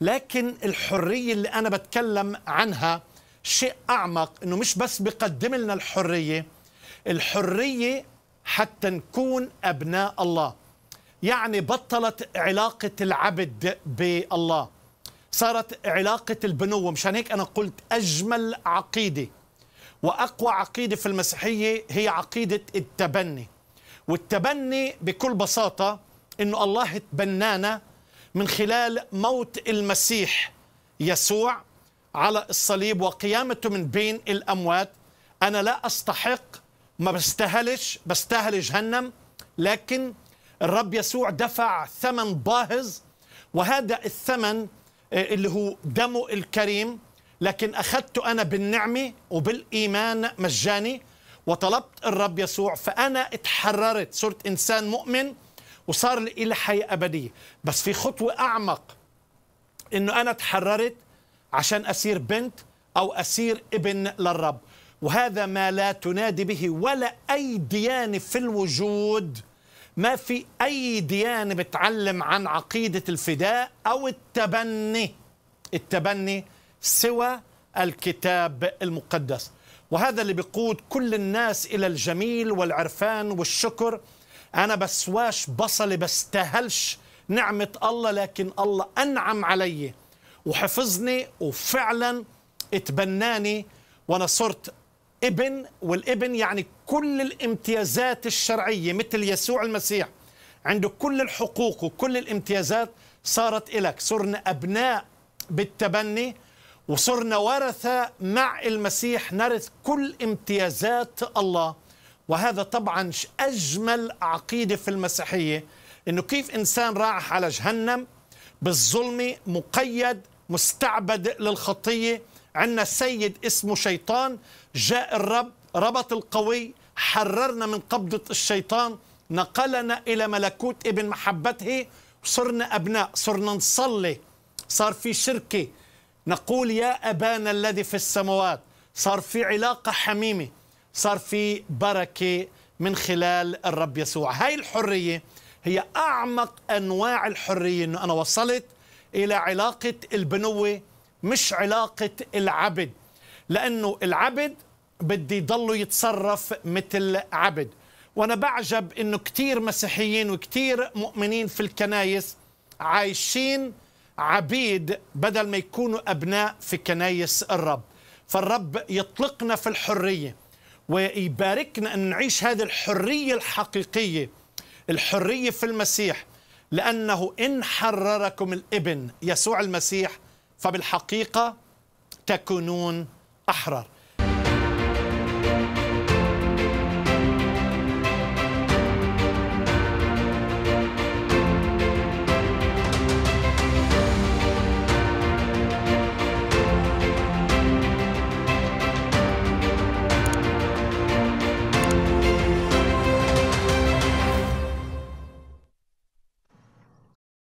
لكن الحريه اللي انا بتكلم عنها شيء اعمق انه مش بس بقدم لنا الحريه الحريه حتى نكون ابناء الله يعني بطلت علاقه العبد بالله صارت علاقه البنوه مشان هيك انا قلت اجمل عقيده واقوى عقيده في المسيحيه هي عقيده التبني والتبني بكل بساطه انه الله تبنانا من خلال موت المسيح يسوع على الصليب وقيامته من بين الأموات أنا لا أستحق ما بستهلش بستهل جهنم لكن الرب يسوع دفع ثمن باهظ وهذا الثمن آه، اللي هو دمه الكريم لكن أخذته أنا بالنعمة وبالإيمان مجاني وطلبت الرب يسوع فأنا اتحررت صرت إنسان مؤمن وصار لي حياة أبدية بس في خطوة أعمق إنه أنا تحررت عشان أصير بنت أو أصير ابن للرب وهذا ما لا تنادي به ولا أي ديانة في الوجود ما في أي ديانة بتعلم عن عقيدة الفداء أو التبني التبني سوى الكتاب المقدس وهذا اللي بيقود كل الناس إلى الجميل والعرفان والشكر أنا بسواش بصلي بستاهلش نعمة الله لكن الله أنعم علي وحفظني وفعلا اتبناني وأنا صرت ابن والابن يعني كل الامتيازات الشرعية مثل يسوع المسيح عنده كل الحقوق وكل الامتيازات صارت إلك صرنا أبناء بالتبني وصرنا ورثة مع المسيح نرث كل امتيازات الله وهذا طبعا أجمل عقيدة في المسيحية أنه كيف إنسان راح على جهنم بالظلم مقيد مستعبد للخطية عندنا سيد اسمه شيطان جاء الرب ربط القوي حررنا من قبضة الشيطان نقلنا إلى ملكوت ابن محبته صرنا أبناء صرنا نصلي صار في شركة نقول يا أبانا الذي في السماوات صار في علاقة حميمة صار في بركة من خلال الرب يسوع هاي الحرية هي أعمق أنواع الحرية أنه أنا وصلت إلى علاقة البنوة مش علاقة العبد لأنه العبد بدي يضله يتصرف مثل عبد وأنا بعجب أنه كتير مسيحيين وكتير مؤمنين في الكنايس عايشين عبيد بدل ما يكونوا أبناء في كنايس الرب فالرب يطلقنا في الحريه ويباركنا أن نعيش هذه الحرية الحقيقية الحرية في المسيح لأنه إن حرركم الابن يسوع المسيح فبالحقيقة تكونون أحرار